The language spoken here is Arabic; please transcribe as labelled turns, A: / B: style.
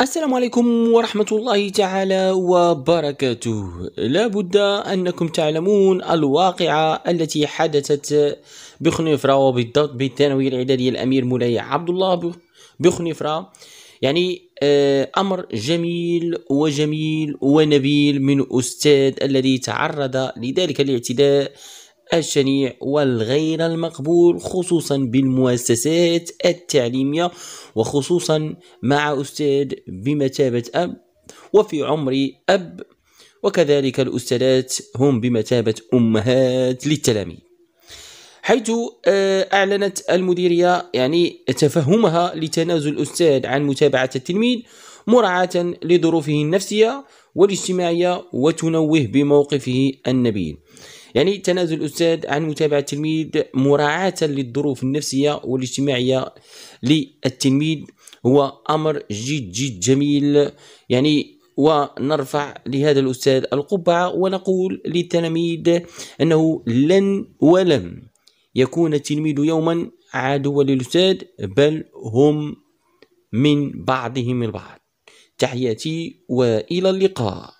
A: السلام عليكم ورحمة الله تعالى وبركاته لا بد أنكم تعلمون الواقعة التي حدثت بخنفرة وبالضبط بالثانوية الإعدادية الأمير مولاي عبد الله بخنفرة يعني آه، أمر جميل وجميل ونبيل من أستاذ الذي تعرض لذلك الاعتداء الشنيع والغير المقبول خصوصا بالمؤسسات التعليمية وخصوصا مع أستاذ بمثابة أب وفي عمر أب وكذلك الأستاذات هم بمثابة أمهات للتلاميذ حيث آه، أعلنت المديرية يعني تفهمها لتنازل الأستاذ عن متابعة التلميذ مراعاة لظروفه النفسية والاجتماعية وتنوه بموقفه النبيل يعني تنازل الأستاذ عن متابعة التلميذ مراعاة للظروف النفسية والاجتماعية للتلميذ هو أمر جد جد جميل يعني ونرفع لهذا الأستاذ القبعة ونقول للتلاميذ أنه لن ولم يكون التلميذ يوما عدوا للأستاذ بل هم من بعضهم البعض تحياتي والى اللقاء